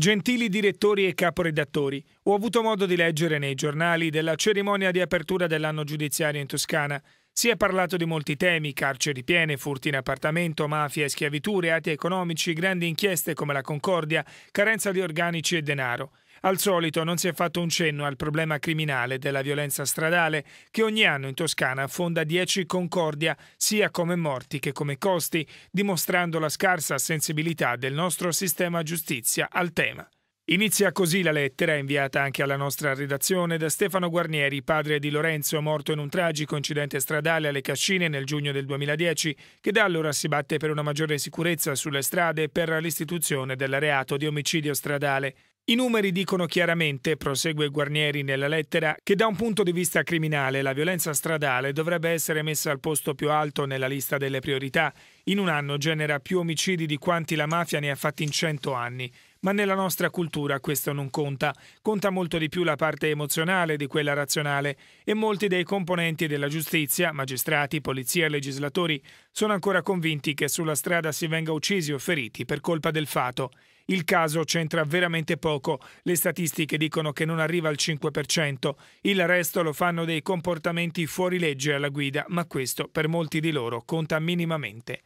Gentili direttori e caporedattori, ho avuto modo di leggere nei giornali della cerimonia di apertura dell'anno giudiziario in Toscana. Si è parlato di molti temi, carceri piene, furti in appartamento, mafia, schiavitù, reati economici, grandi inchieste come la Concordia, carenza di organici e denaro. Al solito non si è fatto un cenno al problema criminale della violenza stradale che ogni anno in Toscana affonda 10 Concordia sia come morti che come costi, dimostrando la scarsa sensibilità del nostro sistema giustizia al tema. Inizia così la lettera inviata anche alla nostra redazione da Stefano Guarnieri, padre di Lorenzo, morto in un tragico incidente stradale alle Cascine nel giugno del 2010, che da allora si batte per una maggiore sicurezza sulle strade e per l'istituzione del reato di omicidio stradale. I numeri dicono chiaramente, prosegue Guarnieri nella lettera, che da un punto di vista criminale la violenza stradale dovrebbe essere messa al posto più alto nella lista delle priorità. In un anno genera più omicidi di quanti la mafia ne ha fatti in cento anni ma nella nostra cultura questo non conta. Conta molto di più la parte emozionale di quella razionale e molti dei componenti della giustizia, magistrati, polizia e legislatori, sono ancora convinti che sulla strada si venga uccisi o feriti per colpa del fato. Il caso c'entra veramente poco, le statistiche dicono che non arriva al 5%, il resto lo fanno dei comportamenti fuori legge alla guida, ma questo per molti di loro conta minimamente.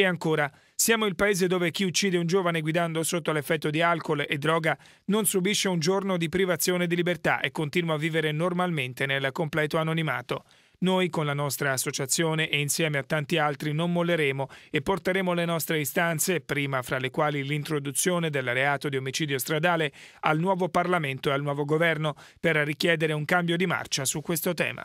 E ancora, siamo il paese dove chi uccide un giovane guidando sotto l'effetto di alcol e droga non subisce un giorno di privazione di libertà e continua a vivere normalmente nel completo anonimato. Noi con la nostra associazione e insieme a tanti altri non molleremo e porteremo le nostre istanze, prima fra le quali l'introduzione del reato di omicidio stradale, al nuovo Parlamento e al nuovo governo per richiedere un cambio di marcia su questo tema.